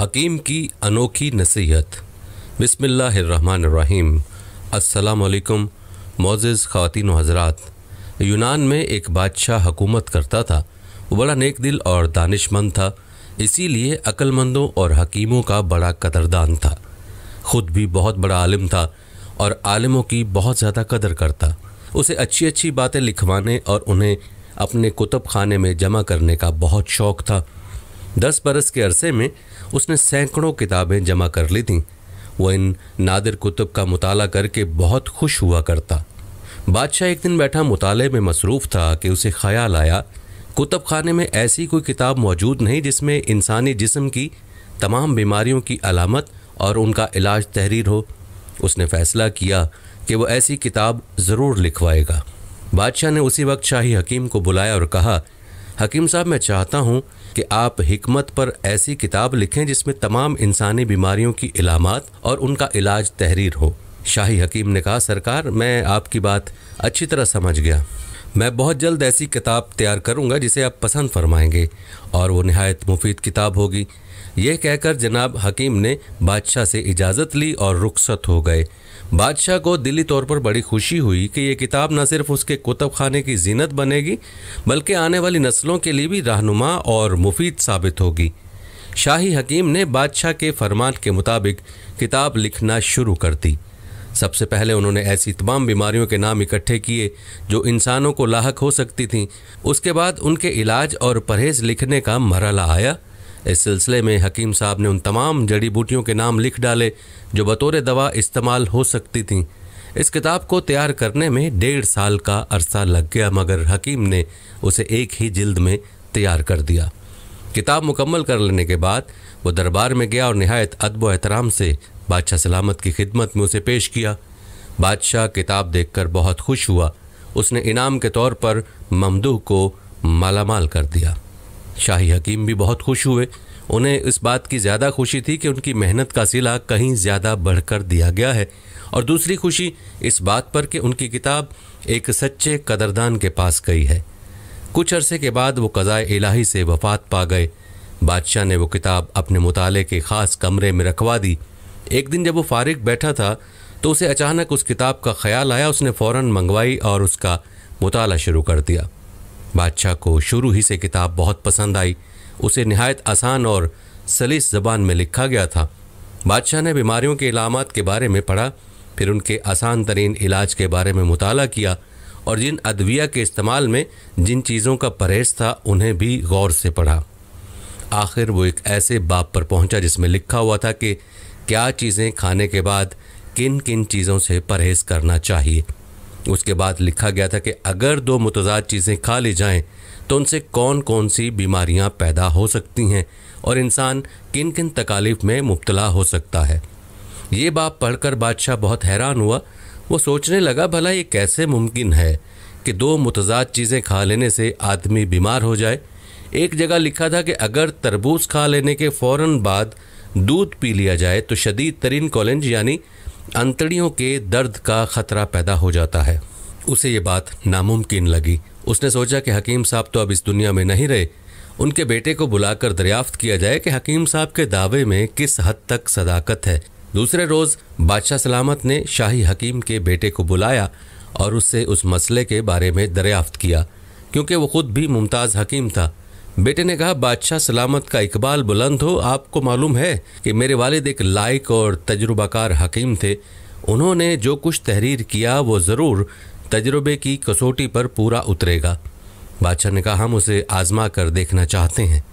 हकीम की अनोखी नसीहत बिसमीम असलकम मोज़ ख़वान हज़रात यूनान में एक बादशाह हकूमत करता था वो बड़ा नेक दिल और दानिशमंद था इसीलिए अक्लमंदों और हकीमों का बड़ा कदरदान था ख़ुद भी बहुत बड़ा आलिम था और आलिमों की बहुत ज़्यादा कदर करता उसे अच्छी अच्छी बातें लिखवाने और उन्हें अपने कुतुब खाने में जमा करने का बहुत शौक़ था दस बरस के अरसे में उसने सैकड़ों किताबें जमा कर ली थीं वह इन नादिर कुतुब का मुताला करके बहुत खुश हुआ करता बादशाह एक दिन बैठा मुताले में मसरूफ़ था कि उसे ख्याल आया कुतुब खाने में ऐसी कोई किताब मौजूद नहीं जिसमें इंसानी जिस्म की तमाम बीमारियों की अलामत और उनका इलाज तहरीर हो उसने फैसला किया कि वह ऐसी किताब ज़रूर लिखवाएगा बादशाह ने उसी वक्त शाही हकीम को बुलाया और कहा हकीम साहब मैं चाहता हूँ कि आप हिकमत पर ऐसी किताब लिखें जिसमें तमाम इंसानी बीमारियों की इलामत और उनका इलाज तहरीर हो शाही हकीम ने कहा सरकार मैं आपकी बात अच्छी तरह समझ गया मैं बहुत जल्द ऐसी किताब तैयार करूंगा जिसे आप पसंद फरमाएंगे और वो नहायत मुफीद किताब होगी यह कहकर जनाब हकीम ने बादशाह से इजाज़त ली और रुखसत हो गए बादशाह को दिली तौर पर बड़ी खुशी हुई कि यह किताब न सिर्फ उसके कुतब खाने की जीनत बनेगी बल्कि आने वाली नस्लों के लिए भी रहनुमा और मुफीद साबित होगी शाही हकीम ने बादशाह के फरमान के मुताबिक किताब लिखना शुरू कर दी सबसे पहले उन्होंने ऐसी तमाम बीमारियों के नाम इकट्ठे किए जो इंसानों को लाक हो सकती थीं उसके बाद उनके इलाज और परहेज़ लिखने का मरला आया इस सिलसिले में हकीम साहब ने उन तमाम जड़ी बूटियों के नाम लिख डाले जो बतौर दवा इस्तेमाल हो सकती थीं इस किताब को तैयार करने में डेढ़ साल का अरसा लग गया मगर हकीम ने उसे एक ही जिल्द में तैयार कर दिया किताब मुकम्मल कर लेने के बाद वो दरबार में गया और नहायत अदब एहतराम से बादशाह सलामत की खिदमत में उसे पेश किया बादशाह किताब देखकर बहुत खुश हुआ उसने इनाम के तौर पर ममदूह को मालामाल कर दिया शाही हकीम भी बहुत खुश हुए उन्हें इस बात की ज़्यादा खुशी थी कि उनकी मेहनत का सिला कहीं ज़्यादा बढ़कर दिया गया है और दूसरी खुशी इस बात पर कि उनकी किताब एक सच्चे कदरदान के पास गई है कुछ अरसे के बाद वो कज़ाए इलाही से वफात पा गए बादशाह ने वो किताब अपने मुताले के ख़ास कमरे में रखवा दी एक दिन जब वो फारिग बैठा था तो उसे अचानक उस किताब का ख्याल आया उसने फ़ौर मंगवाई और उसका मुताला शुरू कर दिया बादशाह को शुरू ही से किताब बहुत पसंद आई उसे नहायत आसान और सलीस जबान में लिखा गया था बादशाह ने बीमारियों के इलामत के बारे में पढ़ा फिर उनके आसान तरीन इलाज के बारे में मुताल किया और जिन अदविया के इस्तेमाल में जिन चीज़ों का परहेज था उन्हें भी गौर से पढ़ा आखिर वो एक ऐसे बाप पर पहुंचा जिसमें लिखा हुआ था कि क्या चीज़ें खाने के बाद किन किन चीज़ों से परहेज़ करना चाहिए उसके बाद लिखा गया था कि अगर दो मुतजाद चीज़ें खा ली जाएं तो उनसे कौन कौन सी बीमारियां पैदा हो सकती हैं और इंसान किन किन तकालीफ में मुबतला हो सकता है ये बात पढ़कर बादशाह बहुत हैरान हुआ वो सोचने लगा भला ये कैसे मुमकिन है कि दो मुतजाद चीज़ें खा लेने से आदमी बीमार हो जाए एक जगह लिखा था कि अगर तरबूज खा लेने के फ़ौर बाद दूध पी लिया जाए तो शदीद तरीन कॉलेंज यानी अंतड़ियों के दर्द का खतरा पैदा हो जाता है उसे ये बात नामुमकिन लगी उसने सोचा कि हकीम साहब तो अब इस दुनिया में नहीं रहे उनके बेटे को बुलाकर दरियाफ्त किया जाए कि हकीम साहब के दावे में किस हद तक सदाकत है दूसरे रोज़ बादशाह सलामत ने शाही हकीम के बेटे को बुलाया और उससे उस मसले के बारे में दरियाफ्त किया क्योंकि वो ख़ुद भी मुमताज़ हकीम था बेटे ने कहा बादशाह सलामत का इकबाल बुलंद हो आपको मालूम है कि मेरे वालिद एक लायक और तजुर्बाकार हकीम थे उन्होंने जो कुछ तहरीर किया वो ज़रूर तजुर्बे की कसौटी पर पूरा उतरेगा बादशाह ने कहा हम उसे आजमा कर देखना चाहते हैं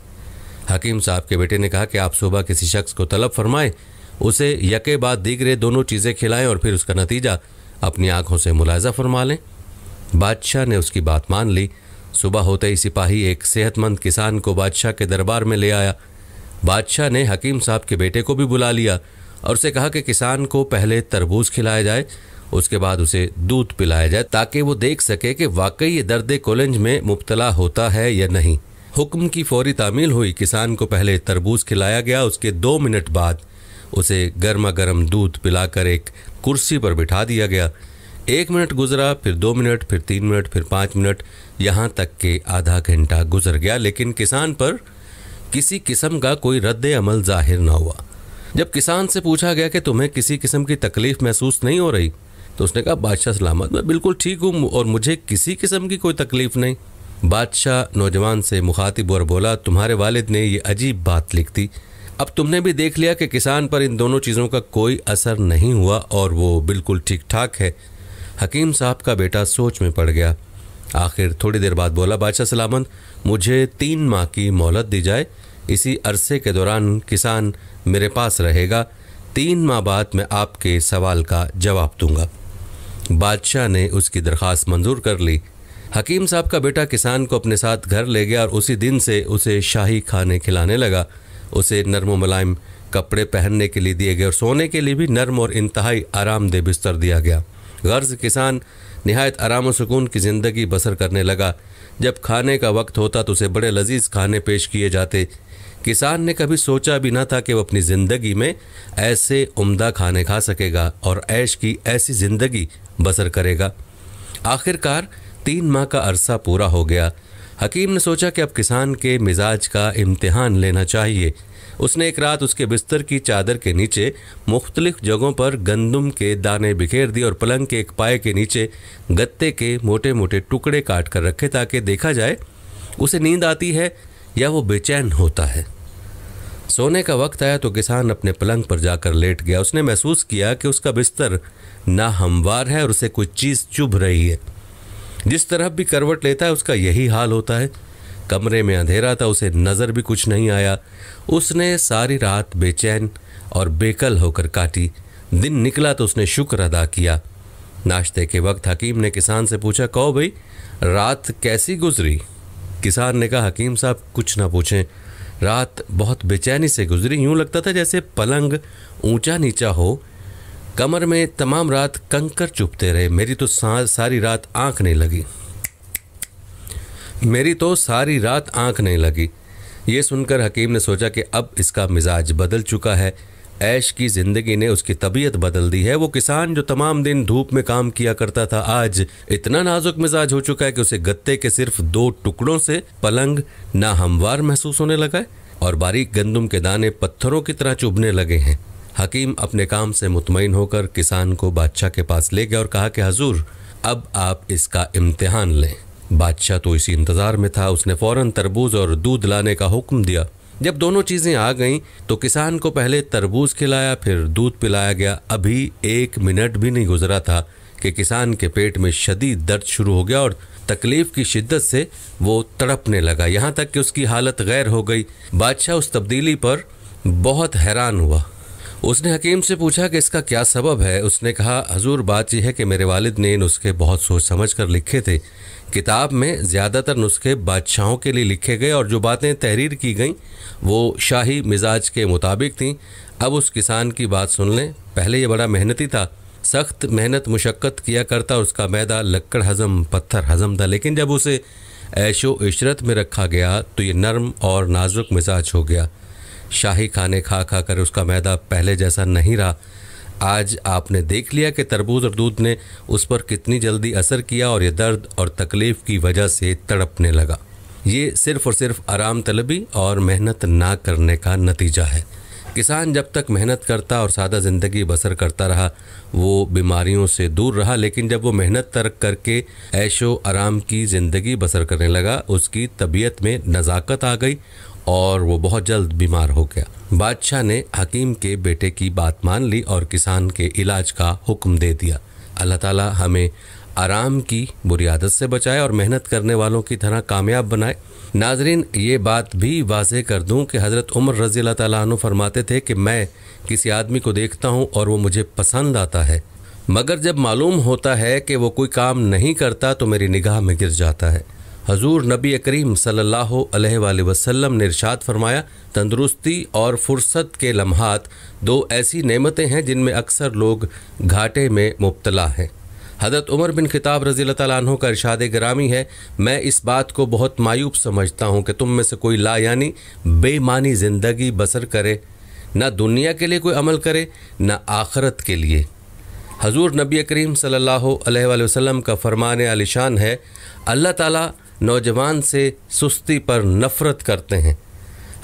हकीम साहब के बेटे ने कहा कि आप सुबह किसी शख्स को तलब फरमाएं उसे यके बाद दीगरे दोनों चीज़ें खिलाएं और फिर उसका नतीजा अपनी आंखों से मुलायजा फरमा लें बादशाह ने उसकी बात मान ली सुबह होते ही सिपाही एक सेहतमंद किसान को बादशाह के दरबार में ले आया बादशाह ने हकीम साहब के बेटे को भी बुला लिया और उसे कहा कि किसान को पहले तरबूज खिलाया जाए उसके बाद उसे दूध पिलाया जाए ताकि वो देख सके कि वाकई ये दर्द कोलेंज में मुबतला होता है या नहीं हुक्म की फौरी तामील हुई किसान को पहले तरबूज खिलाया गया उसके दो मिनट बाद उसे गर्मा गर्म दूध पिलाकर एक कुर्सी पर बिठा दिया गया एक मिनट गुजरा फिर दो मिनट फिर तीन मिनट फिर पाँच मिनट यहाँ तक के आधा घंटा गुजर गया लेकिन किसान पर किसी किस्म का कोई रद्द अमल जाहिर ना हुआ जब किसान से पूछा गया कि तुम्हें किसी किस्म की तकलीफ महसूस नहीं हो रही तो उसने कहा बादशाह सलामत मैं बिल्कुल ठीक हूँ और मुझे किसी किस्म की कोई तकलीफ नहीं बादशाह नौजवान से मुखातिब और बोला तुम्हारे वालिद ने ये अजीब बात लिख दी अब तुमने भी देख लिया कि किसान पर इन दोनों चीज़ों का कोई असर नहीं हुआ और वो बिल्कुल ठीक ठाक है हकीम साहब का बेटा सोच में पड़ गया आखिर थोड़ी देर बाद बोला बादशाह सलामत मुझे तीन माह की मोहलत दी जाए इसी अरसे के दौरान किसान मेरे पास रहेगा तीन माह बाद मैं आपके सवाल का जवाब दूंगा बादशाह ने उसकी दरख्वास्त मंजूर कर ली हकीम साहब का बेटा किसान को अपने साथ घर ले गया और उसी दिन से उसे शाही खाने खिलाने लगा उसे नरम मुलायम कपड़े पहनने के लिए दिए गए और सोने के लिए भी नर्म और इंतहाई आरामदेह बिस्तर दिया गया गर्ज किसान नहायत आराम सुकून की ज़िंदगी बसर करने लगा जब खाने का वक्त होता तो उसे बड़े लजीज खाने पेश किए जाते किसान ने कभी सोचा भी ना था कि वह अपनी ज़िंदगी में ऐसे उम्दा खाने खा सकेगा और ऐश की ऐसी ज़िंदगी बसर करेगा आखिरकार तीन माह का अरसा पूरा हो गया हकीम ने सोचा कि अब किसान के मिजाज का इम्तिहान लेना चाहिए उसने एक रात उसके बिस्तर की चादर के नीचे मुख्तलिफ जगहों पर गंदम के दाने बिखेर दिए और पलंग के एक पाए के नीचे गत्ते के मोटे मोटे टुकड़े काट कर रखे ताकि देखा जाए उसे नींद आती है या वो बेचैन होता है सोने का वक्त आया तो किसान अपने पलंग पर जाकर लेट गया उसने महसूस किया कि उसका बिस्तर ना हमवार है और उसे कोई चीज़ चुभ रही है जिस तरफ भी करवट लेता है उसका यही हाल होता है कमरे में अंधेरा था उसे नज़र भी कुछ नहीं आया उसने सारी रात बेचैन और बेकल होकर काटी दिन निकला तो उसने शुक्र अदा किया नाश्ते के वक्त हकीम ने किसान से पूछा कहो भाई रात कैसी गुजरी किसान ने कहा हकीम साहब कुछ ना पूछें रात बहुत बेचैनी से गुजरी यूँ लगता था जैसे पलंग ऊंचा नीचा हो कमर में तमाम रात कंकर चुपते रहे मेरी तो सारी रात आंख नहीं लगी मेरी तो सारी रात आंख नहीं लगी ये सुनकर हकीम ने सोचा कि अब इसका मिजाज बदल चुका है ऐश की ज़िंदगी ने उसकी तबीयत बदल दी है वो किसान जो तमाम दिन धूप में काम किया करता था आज इतना नाजुक मिजाज हो चुका है कि उसे गत्ते के सिर्फ दो टुकड़ों से पलंग नाहमवार महसूस होने लगा है और बारीक गंदम के दाने पत्थरों की तरह चुभने लगे हैं हकीम अपने काम से मुतमिन होकर किसान को बादशाह के पास ले गया और कहा कि हजूर अब आप इसका इम्तिहान लें बादशाह तो इसी इंतज़ार में था उसने फ़ौरन तरबूज और दूध लाने का हुक्म दिया जब दोनों चीज़ें आ गईं तो किसान को पहले तरबूज खिलाया फिर दूध पिलाया गया अभी एक मिनट भी नहीं गुजरा था कि किसान के पेट में शदीद दर्द शुरू हो गया और तकलीफ की शिद्दत से वो तड़पने लगा यहाँ तक कि उसकी हालत गैर हो गई बादशाह उस तब्दीली पर बहुत हैरान हुआ उसने हकीम से पूछा कि इसका क्या सबब है उसने कहा हजूर बात यह है कि मेरे वालिद ने नुस्खे बहुत सोच समझ कर लिखे थे किताब में ज़्यादातर नुस्खे बादशाहों के लिए लिखे गए और जो बातें तहरीर की गईं वो शाही मिजाज के मुताबिक थीं अब उस किसान की बात सुन लें पहले ये बड़ा मेहनती था सख्त मेहनत मुशक्क़त किया करता उसका मैदा लक्कड़ हज़म पत्थर हज़म था लेकिन जब उसे ऐशो इशरत में रखा गया तो ये नरम और नाजुक मिजाज हो गया शाही खाने खा खा कर उसका मैदा पहले जैसा नहीं रहा आज आपने देख लिया कि तरबूज और दूध ने उस पर कितनी जल्दी असर किया और यह दर्द और तकलीफ़ की वजह से तड़पने लगा ये सिर्फ और सिर्फ आराम तलबी और मेहनत ना करने का नतीजा है किसान जब तक मेहनत करता और सादा ज़िंदगी बसर करता रहा वो बीमारियों से दूर रहा लेकिन जब वो मेहनत तर्क करके ऐशो आराम की ज़िंदगी बसर करने लगा उसकी तबीयत में नज़ाकत आ गई और वो बहुत जल्द बीमार हो गया बादशाह ने हकीम के बेटे की बात मान ली और किसान के इलाज का हुक्म दे दिया अल्लाह ताला हमें आराम की बुरी आदत से बचाए और मेहनत करने वालों की तरह कामयाब बनाए नाजरीन ये बात भी वाज़ कर दूं कि हज़रत उमर रज़ी अल्लाह तु फरमाते थे कि मैं किसी आदमी को देखता हूँ और वो मुझे पसंद आता है मगर जब मालूम होता है कि वो कोई काम नहीं करता तो मेरी निगाह में गिर जाता है हजूर नबी करीम सल्लल्लाहु अलैहि वसल्लम ने इरशाद फरमाया तंदरुस्ती और फुर्सत के लम्हात दो ऐसी नेमतें हैं जिनमें अक्सर लोग घाटे में मुबतला हैं हजरत उमर बिन खिताब रजील तहों का इरशाद ग्रामी है मैं इस बात को बहुत मायूब समझता हूँ कि तुम में से कोई ला यानी बेमानी ज़िंदगी बसर करे ना दुनिया के लिए कोई अमल करे ना आखरत के लिए हजूर नबी करीम सल्लल्लाहु अलैहि वसल्लम का फरमान आलिशान है अल्लाह ताला नौजवान से सुस्ती पर नफरत करते हैं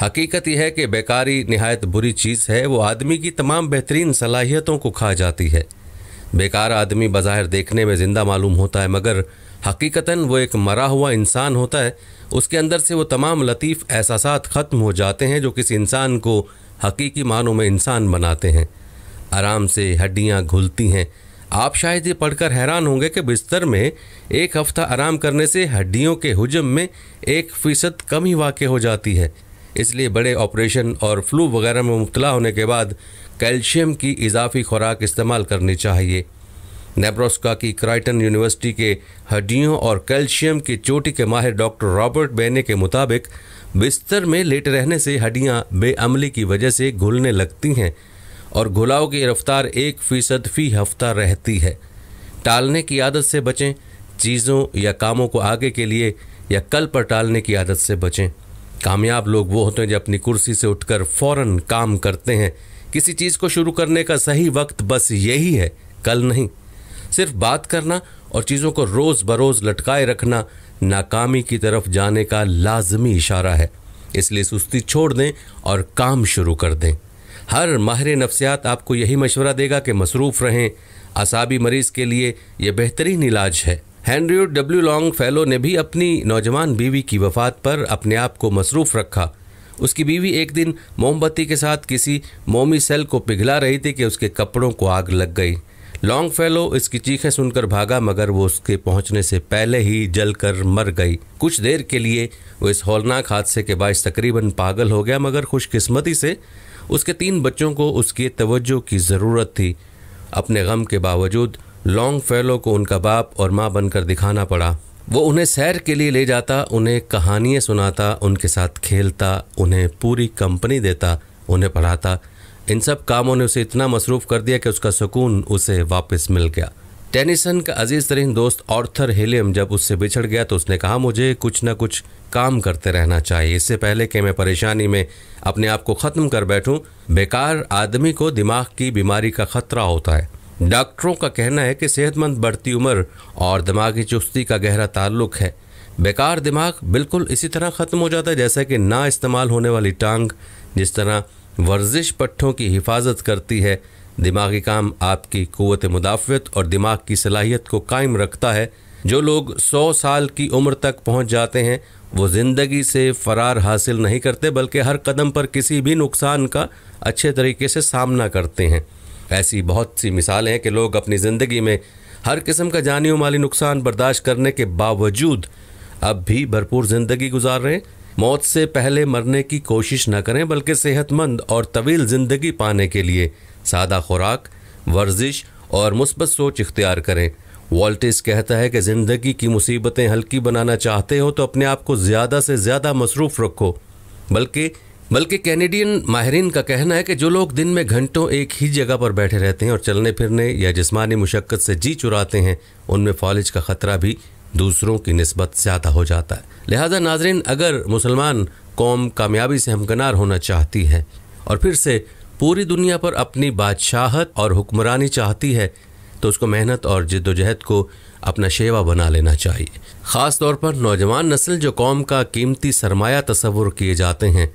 हकीकत यह है कि बेकारी नहायत बुरी चीज़ है वो आदमी की तमाम बेहतरीन सलाहियतों को खा जाती है बेकार आदमी बाहर देखने में ज़िंदा मालूम होता है मगर हकीकता वो एक मरा हुआ इंसान होता है उसके अंदर से वो तमाम लतीफ़ एहसास ख़त्म हो जाते हैं जो किसी इंसान को हकीकी मानों में इंसान बनाते हैं आराम से हड्डियाँ घुलती हैं आप शायद ये पढ़कर हैरान होंगे कि बिस्तर में एक हफ्ता आराम करने से हड्डियों के हजम में एक फ़ीसद कम ही वाक़ हो जाती है इसलिए बड़े ऑपरेशन और फ्लू वगैरह में मुबला होने के बाद कैल्शियम की इजाफी खुराक इस्तेमाल करनी चाहिए नेब्रोस्का की क्राइटन यूनिवर्सिटी के हड्डियों और कैल्शियम की चोटी के माहिर डॉक्टर रॉबर्ट बेने के मुताबिक बिस्तर में लेट रहने से हड्डियां बेअमली की वजह से घुलने लगती हैं और घुलाव की रफ्तार एक फीसद फी हफ्ता रहती है टालने की आदत से बचें चीज़ों या कामों को आगे के लिए या कल पर टालने की आदत से बचें कामयाब लोग वो होते हैं जो अपनी कुर्सी से उठकर फौरन काम करते हैं किसी चीज़ को शुरू करने का सही वक्त बस यही है कल नहीं सिर्फ बात करना और चीज़ों को रोज़ बरोज़ लटकाए रखना नाकामी की तरफ जाने का लाजमी इशारा है इसलिए सुस्ती छोड़ दें और काम शुरू कर दें हर माहिर नफ्सियात आपको यही मशवरा देगा कि मसरूफ़ रहें असाबी मरीज़ के लिए यह बेहतरीन इलाज है हैंनरी डब्ल्यू लॉन्ग फेलो ने भी अपनी नौजवान बीवी की वफात पर अपने आप को मसरूफ़ रखा उसकी बीवी एक दिन मोमबत्ती के साथ किसी मोमी सेल को पिघला रही थी कि उसके कपड़ों को आग लग गई लॉन्ग फेलो इसकी चीखें सुनकर भागा मगर वो उसके पहुंचने से पहले ही जलकर मर गई कुछ देर के लिए वो इस हौलनाक हादसे के बाद तकरीबन पागल हो गया मगर खुशकिस्मती से उसके तीन बच्चों को उसकी तवज्जो की ज़रूरत थी अपने गम के बावजूद लॉन्ग फेलो को उनका बाप और माँ बनकर दिखाना पड़ा वो उन्हें सैर के लिए ले जाता उन्हें कहानियाँ सुनाता उनके साथ खेलता उन्हें पूरी कंपनी देता उन्हें पढ़ाता इन सब कामों ने उसे इतना मसरूफ़ कर दिया कि उसका सुकून उसे वापस मिल गया टेनिसन का अजीज़ तरीन दोस्त ऑर्थर हेलियम जब उससे बिछड़ गया तो उसने कहा मुझे कुछ ना कुछ काम करते रहना चाहिए इससे पहले कि मैं परेशानी में अपने आप को ख़त्म कर बैठूं बेकार आदमी को दिमाग की बीमारी का खतरा होता है डॉक्टरों का कहना है कि सेहतमंद बढ़ती उम्र और दिमागी चुस्ती का गहरा ताल्लुक है बेकार दिमाग बिल्कुल इसी तरह ख़त्म हो जाता है जैसा कि ना इस्तेमाल होने वाली टांग जिस तरह वर्जिश पट्ठों की हिफाजत करती है दिमागी काम आपकी क़वत मुदाफ़त और दिमाग की सलाहियत को कायम रखता है जो लोग सौ साल की उम्र तक पहुंच जाते हैं वो ज़िंदगी से फ़रार हासिल नहीं करते बल्कि हर कदम पर किसी भी नुकसान का अच्छे तरीके से सामना करते हैं ऐसी बहुत सी मिसालें हैं कि लोग अपनी ज़िंदगी में हर किस्म का जानी माली नुकसान बर्दाश्त करने के बावजूद अब भी भरपूर ज़िंदगी गुजार रहे हैं मौत से पहले मरने की कोशिश न करें बल्कि सेहतमंद और तवील ज़िंदगी पाने के लिए सादा खुराक वर्जिश और मुस्बत सोच इख्तियार करें वॉल्टिस कहता है कि ज़िंदगी की मुसीबतें हल्की बनाना चाहते हो तो अपने आप को ज़्यादा से ज़्यादा मसरूफ़ रखो बल्कि बल्कि कैनेडियन माहरीन का कहना है कि जो लोग दिन में घंटों एक ही जगह पर बैठे रहते हैं और चलने फिरने या जिसमानी मुशक्क़त से जी चुराते हैं उनमें फॉलिज का ख़तरा भी दूसरों की नस्बत ज़्यादा हो जाता है लिहाजा नाजरन अगर मुसलमान कौम कामयाबी से हमकनार होना चाहती है और फिर से पूरी दुनिया पर अपनी बादशाहत और हुक्मरानी चाहती है तो उसको मेहनत और जद्दोजहद को अपना शेवा बना लेना चाहिए ख़ास तौर पर नौजवान नस्ल जो कौम का कीमती सरमाया तस्वुर किए जाते हैं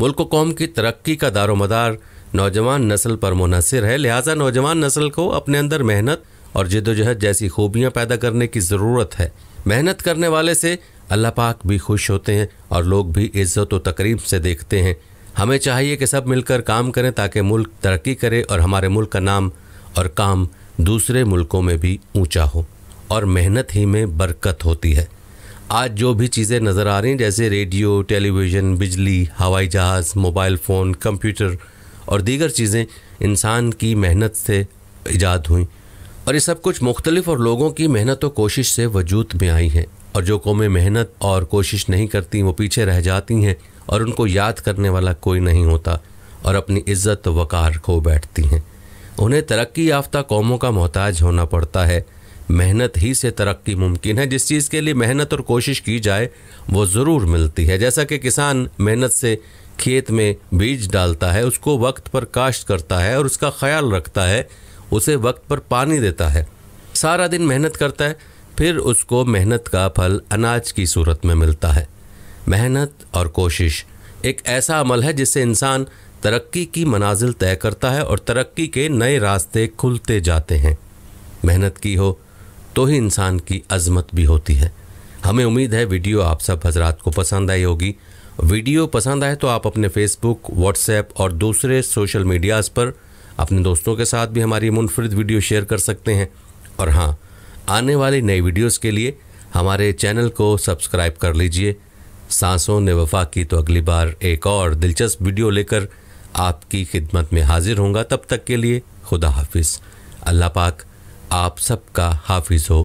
मुल्क कौम की तरक्की का दारोमदार नौजवान नस्ल पर मुनसर है लिहाजा नौजवान नस्ल को अपने अंदर मेहनत और जदोजहद जैसी खूबियाँ पैदा करने की ज़रूरत है मेहनत करने वाले से अल्लाह पाक भी खुश होते हैं और लोग भी इज्जत व तकरीब से देखते हैं हमें चाहिए कि सब मिलकर काम करें ताकि मुल्क तरक्की करे और हमारे मुल्क का नाम और काम दूसरे मुल्कों में भी ऊंचा हो और मेहनत ही में बरकत होती है आज जो भी चीज़ें नज़र आ रही हैं जैसे रेडियो टेलीविज़न बिजली हवाई जहाज़ मोबाइल फ़ोन कंप्यूटर और दीगर चीज़ें इंसान की मेहनत से ईजाद हुई और ये सब कुछ मुख्तलिफ और लोगों की मेहनत और कोशिश से वजूद में आई हैं और जो कौमें मेहनत और कोशिश नहीं करती वो पीछे रह जाती हैं और उनको याद करने वाला कोई नहीं होता और अपनी इज्जत वकार खो बैठती हैं उन्हें तरक्की याफ्ता कौमों का मोहताज होना पड़ता है मेहनत ही से तरक्की मुमकिन है जिस चीज़ के लिए मेहनत और कोशिश की जाए वो ज़रूर मिलती है जैसा कि किसान मेहनत से खेत में बीज डालता है उसको वक्त पर काश्त करता है और उसका ख्याल रखता है उसे वक्त पर पानी देता है सारा दिन मेहनत करता है फिर उसको मेहनत का फल अनाज की सूरत में मिलता है मेहनत और कोशिश एक ऐसा अमल है जिससे इंसान तरक्की की मनाजिल तय करता है और तरक्की के नए रास्ते खुलते जाते हैं मेहनत की हो तो ही इंसान की अजमत भी होती है हमें उम्मीद है वीडियो आप सब हजरात को पसंद आई होगी वीडियो पसंद आए तो आप अपने फेसबुक व्हाट्सएप और दूसरे सोशल मीडियाज़ पर अपने दोस्तों के साथ भी हमारी मुनफरद वीडियो शेयर कर सकते हैं और हाँ आने वाली नई वीडियोस के लिए हमारे चैनल को सब्सक्राइब कर लीजिए सांसों ने वफा की तो अगली बार एक और दिलचस्प वीडियो लेकर आपकी खिदमत में हाजिर होंगे तब तक के लिए खुदा हाफिज़ अल्लाह पाक आप सबका हाफिज़ हो